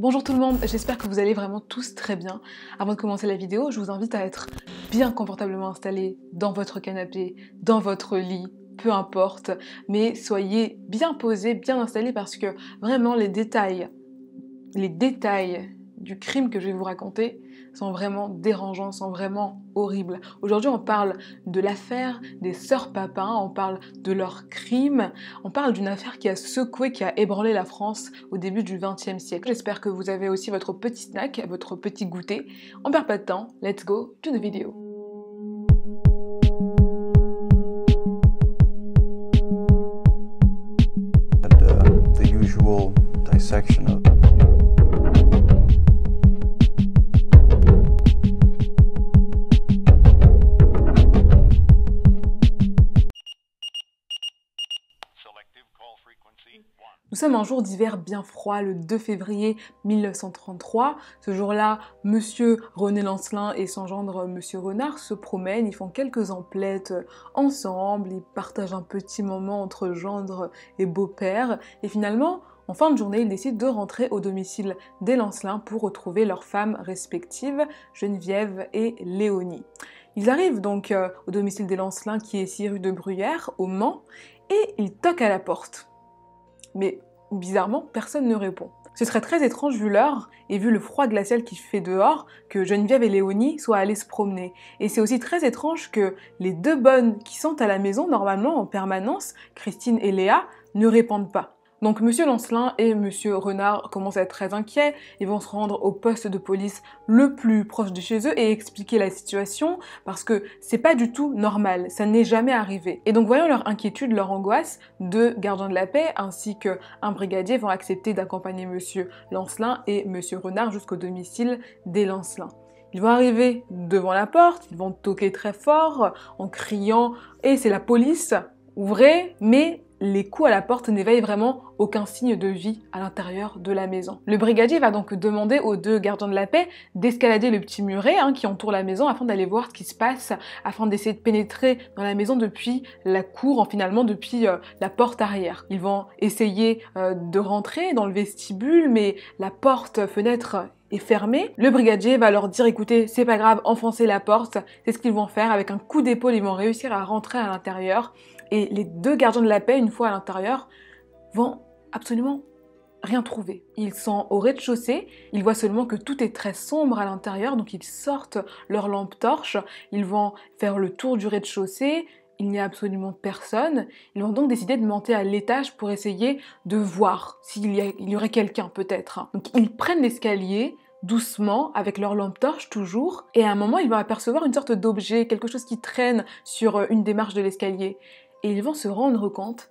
Bonjour tout le monde, j'espère que vous allez vraiment tous très bien. Avant de commencer la vidéo, je vous invite à être bien confortablement installé dans votre canapé, dans votre lit, peu importe, mais soyez bien posé, bien installé parce que vraiment les détails, les détails du crime que je vais vous raconter sont vraiment dérangeants, sont vraiment horribles. Aujourd'hui, on parle de l'affaire des sœurs papins, on parle de leurs crimes, on parle d'une affaire qui a secoué, qui a ébranlé la France au début du XXe siècle. J'espère que vous avez aussi votre petit snack, votre petit goûter. On perd pas de temps, let's go to the video. Uh, the usual dissection sommes un jour d'hiver bien froid, le 2 février 1933. Ce jour-là, Monsieur René Lancelin et son gendre euh, Monsieur Renard se promènent, ils font quelques emplettes euh, ensemble, ils partagent un petit moment entre gendre et beau-père, et finalement, en fin de journée, ils décident de rentrer au domicile des Lancelins pour retrouver leurs femmes respectives, Geneviève et Léonie. Ils arrivent donc euh, au domicile des Lancelins qui est ici rue de Bruyère, au Mans, et ils toquent à la porte. Mais bizarrement, personne ne répond. Ce serait très étrange vu l'heure et vu le froid glacial qui fait dehors que Geneviève et Léonie soient allées se promener. Et c'est aussi très étrange que les deux bonnes qui sont à la maison normalement en permanence, Christine et Léa, ne répondent pas. Donc monsieur Lancelin et monsieur Renard commencent à être très inquiets, ils vont se rendre au poste de police le plus proche de chez eux et expliquer la situation parce que c'est pas du tout normal, ça n'est jamais arrivé. Et donc voyons leur inquiétude, leur angoisse, deux gardiens de la paix ainsi que un brigadier vont accepter d'accompagner monsieur Lancelin et monsieur Renard jusqu'au domicile des Lancelin. Ils vont arriver devant la porte, ils vont toquer très fort en criant "Et c'est la police, ouvrez", mais les coups à la porte n'éveillent vraiment aucun signe de vie à l'intérieur de la maison. Le brigadier va donc demander aux deux gardiens de la paix d'escalader le petit muret hein, qui entoure la maison afin d'aller voir ce qui se passe, afin d'essayer de pénétrer dans la maison depuis la cour, en finalement depuis euh, la porte arrière. Ils vont essayer euh, de rentrer dans le vestibule, mais la porte-fenêtre euh, est fermée. Le brigadier va leur dire écoutez, c'est pas grave, enfoncez la porte. C'est ce qu'ils vont faire. Avec un coup d'épaule, ils vont réussir à rentrer à l'intérieur et les deux gardiens de la paix, une fois à l'intérieur, vont absolument rien trouver. Ils sont au rez-de-chaussée, ils voient seulement que tout est très sombre à l'intérieur, donc ils sortent leur lampe torche, ils vont faire le tour du rez-de-chaussée, il n'y a absolument personne. Ils vont donc décider de monter à l'étage pour essayer de voir s'il y, aurait quelqu'un peut-être. Donc ils prennent l'escalier doucement avec leur lampe torche toujours et à un moment ils vont apercevoir une sorte d'objet, quelque chose qui traîne sur euh, une des marches de l'escalier et ils vont se rendre compte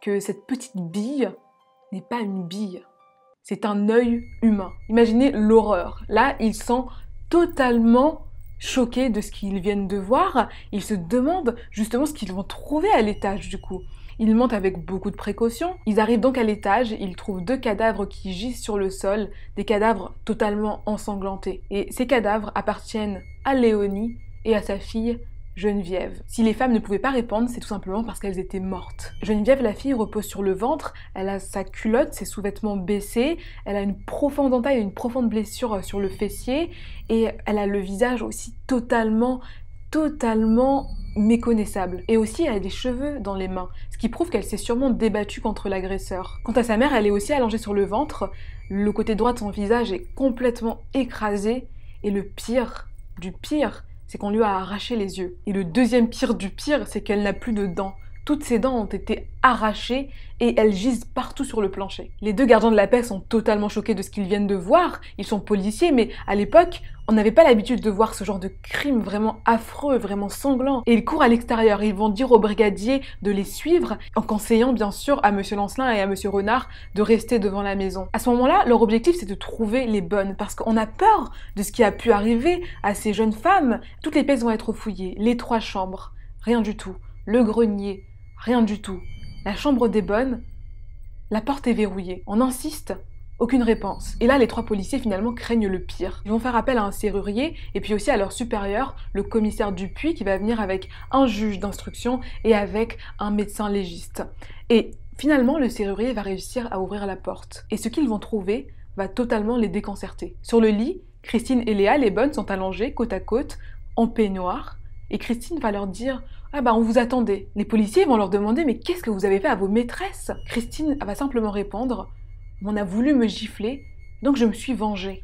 que cette petite bille n'est pas une bille, c'est un œil humain. Imaginez l'horreur. Là, ils sont totalement choqués de ce qu'ils viennent de voir. Ils se demandent justement ce qu'ils vont trouver à l'étage du coup. Ils montent avec beaucoup de précautions. Ils arrivent donc à l'étage, ils trouvent deux cadavres qui gisent sur le sol, des cadavres totalement ensanglantés. Et ces cadavres appartiennent à Léonie et à sa fille Geneviève. Si les femmes ne pouvaient pas répondre, c'est tout simplement parce qu'elles étaient mortes. Geneviève, la fille, repose sur le ventre, elle a sa culotte, ses sous-vêtements baissés, elle a une profonde entaille, une profonde blessure euh, sur le fessier, et elle a le visage aussi totalement, totalement méconnaissable. Et aussi, elle a des cheveux dans les mains, ce qui prouve qu'elle s'est sûrement débattue contre l'agresseur. Quant à sa mère, elle est aussi allongée sur le ventre, le côté droit de son visage est complètement écrasé, et le pire du pire, c'est qu'on lui a arraché les yeux. Et le deuxième pire du pire, c'est qu'elle n'a plus de dents. Toutes ses dents ont été arrachées et elles gisent partout sur le plancher. Les deux gardiens de la paix sont totalement choqués de ce qu'ils viennent de voir. Ils sont policiers, mais à l'époque, on n'avait pas l'habitude de voir ce genre de crime vraiment affreux, vraiment sanglant. Et ils courent à l'extérieur, ils vont dire au brigadier de les suivre, en conseillant bien sûr à Monsieur Lancelin et à Monsieur Renard de rester devant la maison. À ce moment-là, leur objectif c'est de trouver les bonnes, parce qu'on a peur de ce qui a pu arriver à ces jeunes femmes. Toutes les pièces vont être fouillées, les trois chambres, rien du tout. Le grenier, Rien du tout. La chambre des bonnes, la porte est verrouillée. On insiste, aucune réponse. Et là, les trois policiers finalement craignent le pire. Ils vont faire appel à un serrurier et puis aussi à leur supérieur, le commissaire Dupuis, qui va venir avec un juge d'instruction et avec un médecin légiste. Et finalement, le serrurier va réussir à ouvrir la porte. Et ce qu'ils vont trouver va totalement les déconcerter. Sur le lit, Christine et Léa, les bonnes, sont allongées côte à côte, en peignoir, et Christine va leur dire Ah bah on vous attendait. Les policiers vont leur demander Mais qu'est-ce que vous avez fait à vos maîtresses Christine va simplement répondre On a voulu me gifler, donc je me suis vengée.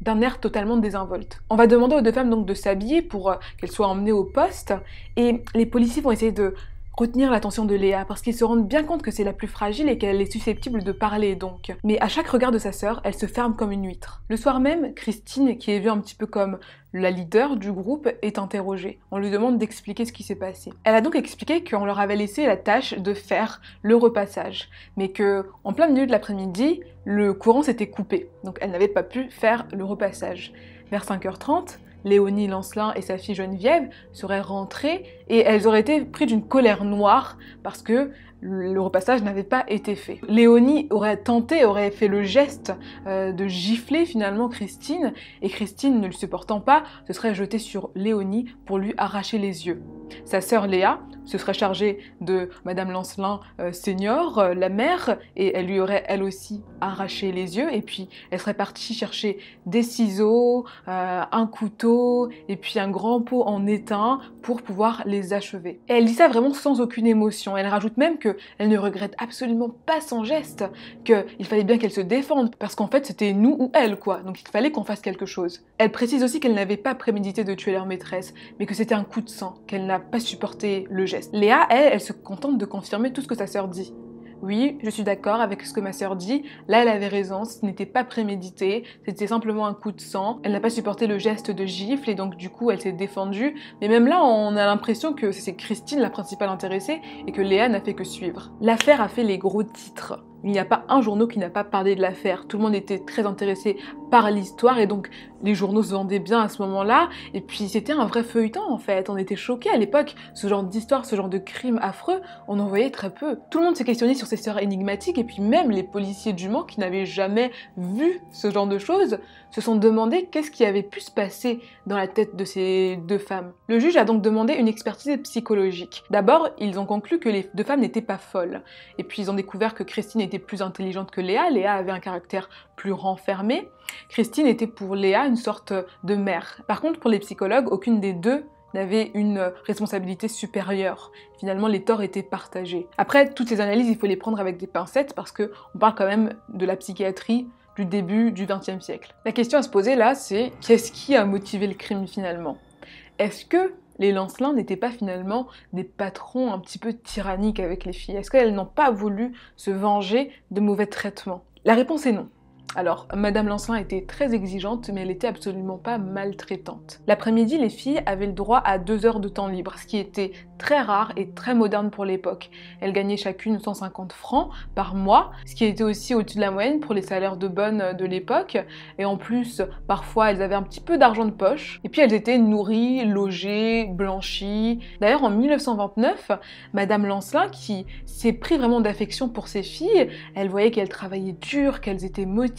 D'un air totalement désinvolte. On va demander aux deux femmes donc de s'habiller pour euh, qu'elles soient emmenées au poste et les policiers vont essayer de retenir l'attention de Léa parce qu'ils se rendent bien compte que c'est la plus fragile et qu'elle est susceptible de parler donc. Mais à chaque regard de sa sœur, elle se ferme comme une huître. Le soir même, Christine, qui est vue un petit peu comme la leader du groupe, est interrogée. On lui demande d'expliquer ce qui s'est passé. Elle a donc expliqué qu'on leur avait laissé la tâche de faire le repassage, mais que en plein milieu de l'après-midi, le courant s'était coupé, donc elle n'avait pas pu faire le repassage. Vers 5h30, Léonie Lancelin et sa fille Geneviève seraient rentrées et elles auraient été prises d'une colère noire parce que le repassage n'avait pas été fait. Léonie aurait tenté, aurait fait le geste euh, de gifler finalement Christine, et Christine, ne le supportant pas, se serait jetée sur Léonie pour lui arracher les yeux. Sa sœur Léa se serait chargée de Madame Lancelin euh, senior, euh, la mère, et elle lui aurait elle aussi arraché les yeux, et puis elle serait partie chercher des ciseaux, euh, un couteau, et puis un grand pot en étain pour pouvoir les achever. Et elle dit ça vraiment sans aucune émotion. Elle rajoute même que elle ne regrette absolument pas son geste, qu'il fallait bien qu'elle se défende, parce qu'en fait c'était nous ou elle, quoi, donc il fallait qu'on fasse quelque chose. Elle précise aussi qu'elle n'avait pas prémédité de tuer leur maîtresse, mais que c'était un coup de sang, qu'elle n'a pas supporté le geste. Léa, elle, elle se contente de confirmer tout ce que sa sœur dit. Oui, je suis d'accord avec ce que ma sœur dit. Là, elle avait raison, ce n'était pas prémédité, c'était simplement un coup de sang. Elle n'a pas supporté le geste de gifle et donc du coup, elle s'est défendue. Mais même là, on a l'impression que c'est Christine la principale intéressée et que Léa n'a fait que suivre. L'affaire a fait les gros titres il n'y a pas un journal qui n'a pas parlé de l'affaire. Tout le monde était très intéressé par l'histoire et donc les journaux se vendaient bien à ce moment-là. Et puis c'était un vrai feuilleton en fait. On était choqués à l'époque. Ce genre d'histoire, ce genre de crime affreux, on en voyait très peu. Tout le monde s'est questionné sur ces sœurs énigmatiques et puis même les policiers du Mans qui n'avaient jamais vu ce genre de choses se sont demandé qu'est-ce qui avait pu se passer dans la tête de ces deux femmes. Le juge a donc demandé une expertise psychologique. D'abord, ils ont conclu que les deux femmes n'étaient pas folles. Et puis ils ont découvert que Christine était plus intelligente que Léa, Léa avait un caractère plus renfermé. Christine était pour Léa une sorte de mère. Par contre, pour les psychologues, aucune des deux n'avait une responsabilité supérieure. Finalement, les torts étaient partagés. Après, toutes ces analyses, il faut les prendre avec des pincettes parce qu'on parle quand même de la psychiatrie du début du XXe siècle. La question à se poser là, c'est qu'est-ce qui a motivé le crime finalement Est-ce que les Lancelins n'étaient pas finalement des patrons un petit peu tyranniques avec les filles Est-ce qu'elles n'ont pas voulu se venger de mauvais traitements La réponse est non. Alors, Madame Lancelin était très exigeante, mais elle n'était absolument pas maltraitante. L'après-midi, les filles avaient le droit à deux heures de temps libre, ce qui était très rare et très moderne pour l'époque. Elles gagnaient chacune 150 francs par mois, ce qui était aussi au-dessus de la moyenne pour les salaires de bonne de l'époque. Et en plus, parfois, elles avaient un petit peu d'argent de poche. Et puis, elles étaient nourries, logées, blanchies. D'ailleurs, en 1929, Madame Lancelin, qui s'est pris vraiment d'affection pour ses filles, elle voyait qu'elles travaillaient dur, qu'elles étaient motivées,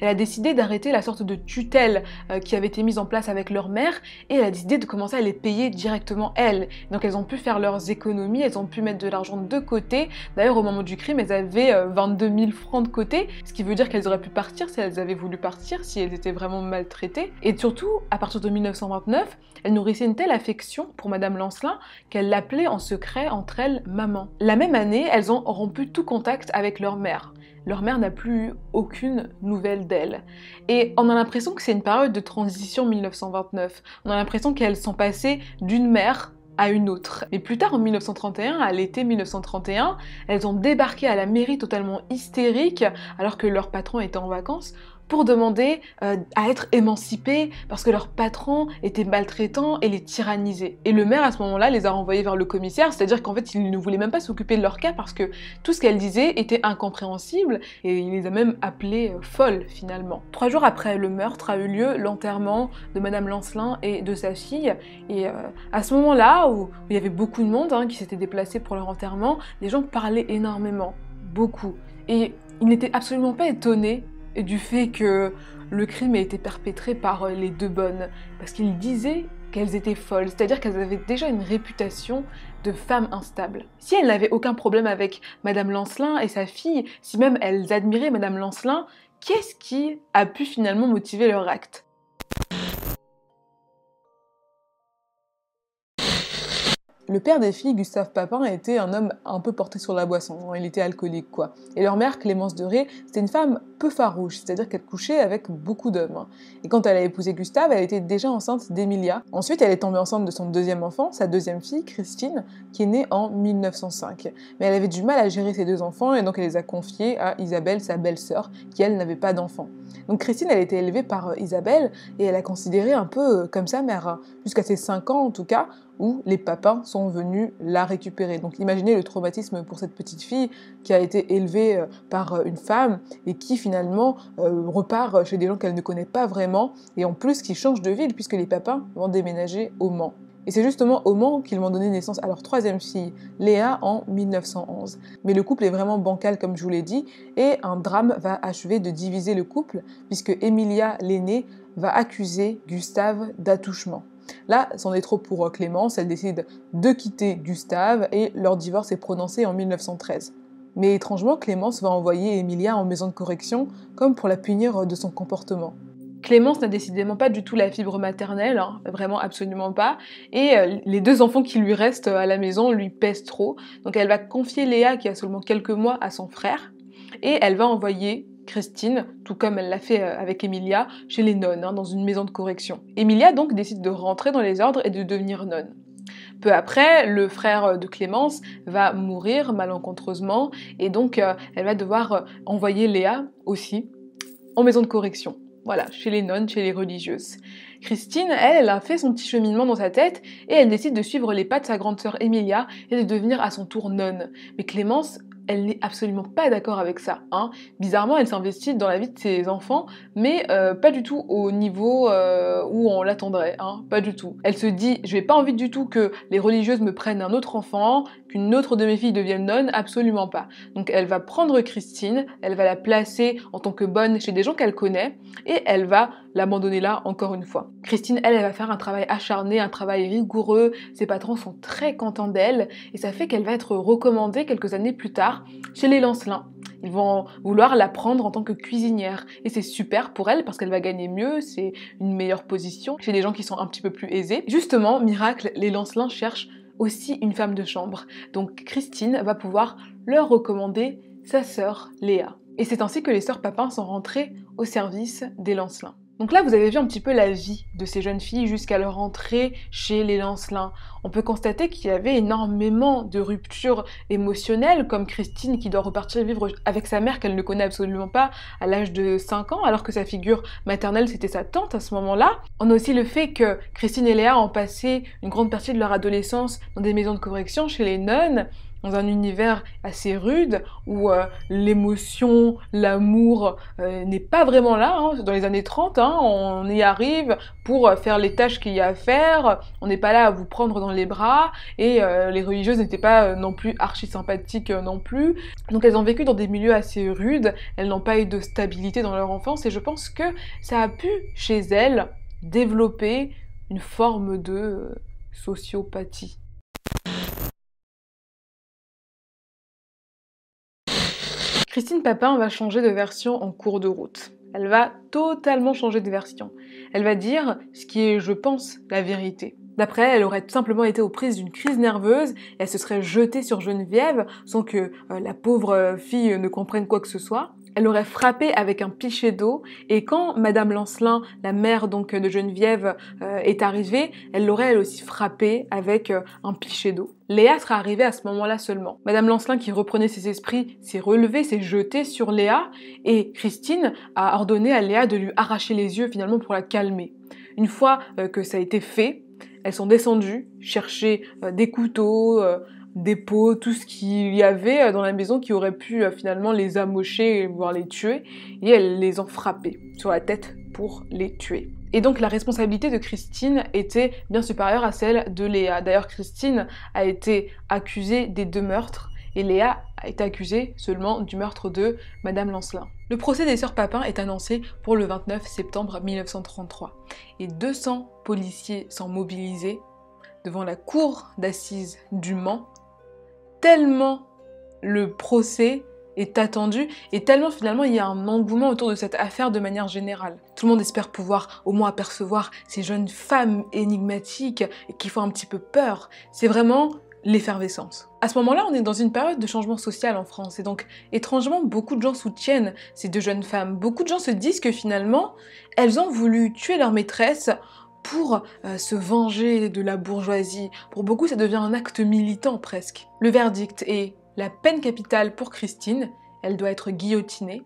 elle a décidé d'arrêter la sorte de tutelle euh, qui avait été mise en place avec leur mère et elle a décidé de commencer à les payer directement elle. Donc elles ont pu faire leurs économies, elles ont pu mettre de l'argent de côté. D'ailleurs, au moment du crime, elles avaient 22 euh, 000 francs de côté, ce qui veut dire qu'elles auraient pu partir si elles avaient voulu partir, si elles étaient vraiment maltraitées. Et surtout, à partir de 1929, elle nourrissait une telle affection pour Madame Lancelin qu'elle l'appelait en secret entre elles maman. La même année, elles ont rompu tout contact avec leur mère leur mère n'a plus eu aucune nouvelle d'elle. Et on a l'impression que c'est une période de transition 1929. On a l'impression qu'elles sont passées d'une mère à une autre. Mais plus tard, en 1931, à l'été 1931, elles ont débarqué à la mairie totalement hystérique alors que leur patron était en vacances pour demander euh, à être émancipés parce que leur patron était maltraitant et les tyrannisait. Et le maire, à ce moment-là, les a renvoyés vers le commissaire, c'est-à-dire qu'en fait, il ne voulait même pas s'occuper de leur cas parce que tout ce qu'elle disait était incompréhensible et il les a même appelés euh, folles finalement. Trois jours après le meurtre a eu lieu l'enterrement de Madame Lancelin et de sa fille. Et euh, à ce moment-là, où, il y avait beaucoup de monde hein, qui s'était déplacé pour leur enterrement, les gens parlaient énormément, beaucoup. Et ils n'étaient absolument pas étonnés et du fait que le crime a été perpétré par euh, les deux bonnes, parce qu'ils disaient qu'elles étaient folles, c'est-à-dire qu'elles avaient déjà une réputation de femmes instables. Si elles n'avaient aucun problème avec Madame Lancelin et sa fille, si même elles admiraient Madame Lancelin, qu'est-ce qui a pu finalement motiver leur acte Le père des filles, Gustave Papin, était un homme un peu porté sur la boisson. Il était alcoolique, quoi. Et leur mère, Clémence de Ré, c'était une femme farouche, c'est-à-dire qu'elle couchait avec beaucoup d'hommes. Et quand elle a épousé Gustave, elle était déjà enceinte d'Emilia. Ensuite, elle est tombée enceinte de son deuxième enfant, sa deuxième fille, Christine, qui est née en 1905. Mais elle avait du mal à gérer ses deux enfants et donc elle les a confiés à Isabelle, sa belle-sœur, qui elle n'avait pas d'enfants. Donc Christine, elle a été élevée par euh, Isabelle et elle a considéré un peu euh, comme sa mère, hein. jusqu'à ses cinq ans en tout cas, où les papins sont venus la récupérer. Donc imaginez le traumatisme pour cette petite fille qui a été élevée euh, par euh, une femme et qui finalement euh, repart chez des gens qu'elle ne connaît pas vraiment et en plus qui change de ville puisque les papas vont déménager au Mans. Et c'est justement au Mans qu'ils vont donner naissance à leur troisième fille, Léa, en 1911. Mais le couple est vraiment bancal, comme je vous l'ai dit, et un drame va achever de diviser le couple, puisque Emilia, l'aînée, va accuser Gustave d'attouchement. Là, c'en est trop pour Clémence, elle décide de quitter Gustave et leur divorce est prononcé en 1913. Mais étrangement, Clémence va envoyer Emilia en maison de correction, comme pour la punir de son comportement. Clémence n'a décidément pas du tout la fibre maternelle, hein, vraiment absolument pas, et euh, les deux enfants qui lui restent euh, à la maison lui pèsent trop, donc elle va confier Léa, qui a seulement quelques mois, à son frère, et elle va envoyer Christine, tout comme elle l'a fait euh, avec Emilia, chez les nonnes, hein, dans une maison de correction. Emilia donc décide de rentrer dans les ordres et de devenir nonne. Peu après, le frère euh, de Clémence va mourir malencontreusement et donc euh, elle va devoir euh, envoyer Léa aussi en maison de correction. Voilà, chez les nonnes, chez les religieuses. Christine, elle, elle a fait son petit cheminement dans sa tête et elle décide de suivre les pas de sa grande sœur Emilia et de devenir à son tour nonne. Mais Clémence, elle n'est absolument pas d'accord avec ça. Hein. Bizarrement, elle s'investit dans la vie de ses enfants, mais euh, pas du tout au niveau euh, où on l'attendrait. Hein, pas du tout. Elle se dit, je n'ai pas envie du tout que les religieuses me prennent un autre enfant, qu'une autre de mes filles devienne nonne, absolument pas. Donc elle va prendre Christine, elle va la placer en tant que bonne chez des gens qu'elle connaît, et elle va l'abandonner là encore une fois. Christine, elle, elle va faire un travail acharné, un travail rigoureux, ses patrons sont très contents d'elle, et ça fait qu'elle va être recommandée quelques années plus tard chez les Lancelins. Ils vont vouloir la prendre en tant que cuisinière. Et c'est super pour elle parce qu'elle va gagner mieux, c'est une meilleure position chez les gens qui sont un petit peu plus aisés. Justement, miracle, les Lancelins cherchent aussi une femme de chambre. Donc Christine va pouvoir leur recommander sa sœur Léa. Et c'est ainsi que les sœurs Papin sont rentrées au service des Lancelins. Donc là, vous avez vu un petit peu la vie de ces jeunes filles jusqu'à leur entrée chez les Lancelins. On peut constater qu'il y avait énormément de ruptures émotionnelles, comme Christine qui doit repartir vivre avec sa mère qu'elle ne connaît absolument pas à l'âge de 5 ans, alors que sa figure maternelle, c'était sa tante à ce moment-là. On a aussi le fait que Christine et Léa ont passé une grande partie de leur adolescence dans des maisons de correction chez les nonnes, dans un univers assez rude où euh, l'émotion, l'amour euh, n'est pas vraiment là. Hein. Dans les années 30, hein, on y arrive pour euh, faire les tâches qu'il y a à faire. On n'est pas là à vous prendre dans les bras. Et les religieuses n'étaient pas non plus archi sympathiques non plus. Donc elles ont vécu dans des milieux assez rudes. Elles n'ont pas eu de stabilité dans leur enfance. Et je pense que ça a pu chez elles développer une forme de sociopathie. Christine Papin va changer de version en cours de route. Elle va totalement changer de version. Elle va dire ce qui est, je pense, la vérité. D'après elle, aurait tout simplement été aux prises d'une crise nerveuse et elle se serait jetée sur Geneviève sans que euh, la pauvre euh, fille ne comprenne quoi que ce soit. Elle aurait frappé avec un pichet d'eau et quand Madame Lancelin, la mère donc de Geneviève, euh, est arrivée, elle l'aurait elle aussi frappée avec euh, un pichet d'eau. Léa sera arrivée à ce moment-là seulement. Madame Lancelin, qui reprenait ses esprits, s'est relevée, s'est jetée sur Léa et Christine a ordonné à Léa de lui arracher les yeux finalement pour la calmer. Une fois euh, que ça a été fait, elles sont descendues, chercher des couteaux, des pots, tout ce qu'il y avait euh, dans la maison qui aurait pu euh, finalement les amocher, voire les tuer, et elle les ont frappés sur la tête pour les tuer. Et donc la responsabilité de Christine était bien supérieure à celle de Léa. D'ailleurs, Christine a été accusée des deux meurtres et Léa a été accusée seulement du meurtre de Madame Lancelin. Le procès des sœurs Papin est annoncé pour le 29 septembre 1933 et 200 policiers sont mobilisés devant la cour d'assises du Mans tellement le procès est attendu et tellement finalement il y a un engouement autour de cette affaire de manière générale. Tout le monde espère pouvoir au moins apercevoir ces jeunes femmes énigmatiques et qui font un petit peu peur. C'est vraiment l'effervescence. À ce moment-là, on est dans une période de changement social en France et donc étrangement beaucoup de gens soutiennent ces deux jeunes femmes. Beaucoup de gens se disent que finalement, elles ont voulu tuer leur maîtresse pour euh, se venger de la bourgeoisie. Pour beaucoup, ça devient un acte militant presque. Le verdict est la peine capitale pour Christine, elle doit être guillotinée,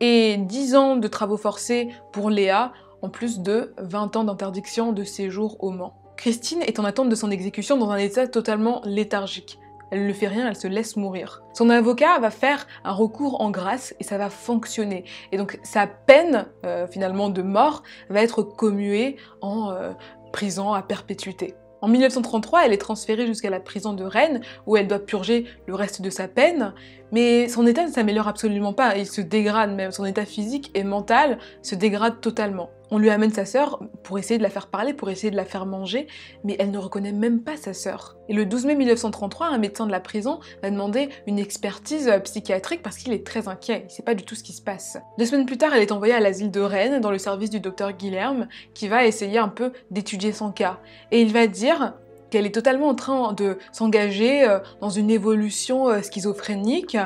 et 10 ans de travaux forcés pour Léa, en plus de 20 ans d'interdiction de séjour au Mans. Christine est en attente de son exécution dans un état totalement léthargique elle ne fait rien, elle se laisse mourir. Son avocat va faire un recours en grâce et ça va fonctionner. Et donc sa peine euh, finalement de mort va être commuée en euh, prison à perpétuité. En 1933, elle est transférée jusqu'à la prison de Rennes où elle doit purger le reste de sa peine mais son état ne s'améliore absolument pas, il se dégrade même, son état physique et mental se dégrade totalement. On lui amène sa sœur pour essayer de la faire parler, pour essayer de la faire manger, mais elle ne reconnaît même pas sa sœur. Et le 12 mai 1933, un médecin de la prison va demander une expertise euh, psychiatrique parce qu'il est très inquiet, il ne sait pas du tout ce qui se passe. Deux semaines plus tard, elle est envoyée à l'asile de Rennes dans le service du docteur Guilherme qui va essayer un peu d'étudier son cas. Et il va dire qu'elle est totalement en train de s'engager euh, dans une évolution euh, schizophrénique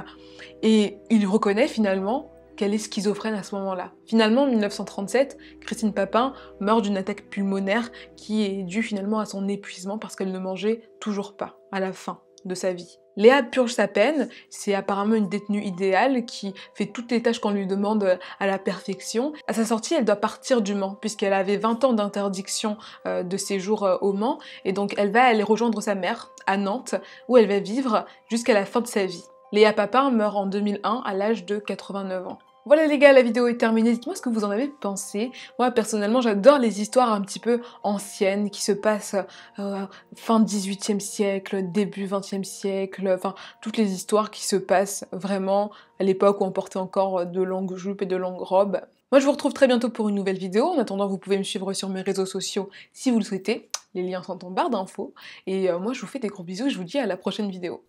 et il reconnaît finalement qu'elle est schizophrène à ce moment-là. Finalement, en 1937, Christine Papin meurt d'une attaque pulmonaire qui est due finalement à son épuisement parce qu'elle ne mangeait toujours pas à la fin de sa vie. Léa purge sa peine, c'est apparemment une détenue idéale qui fait toutes les tâches qu'on lui demande à la perfection. À sa sortie, elle doit partir du Mans, puisqu'elle avait 20 ans d'interdiction euh, de séjour euh, au Mans, et donc elle va aller rejoindre sa mère à Nantes, où elle va vivre jusqu'à la fin de sa vie. Léa Papa meurt en 2001 à l'âge de 89 ans. Voilà les gars, la vidéo est terminée. Dites-moi ce que vous en avez pensé. Moi personnellement, j'adore les histoires un petit peu anciennes qui se passent euh, fin 18e siècle, début 20e siècle, enfin toutes les histoires qui se passent vraiment à l'époque où on portait encore de longues jupes et de longues robes. Moi je vous retrouve très bientôt pour une nouvelle vidéo. En attendant, vous pouvez me suivre sur mes réseaux sociaux si vous le souhaitez. Les liens sont en barre d'infos. Et euh, moi je vous fais des gros bisous et je vous dis à la prochaine vidéo.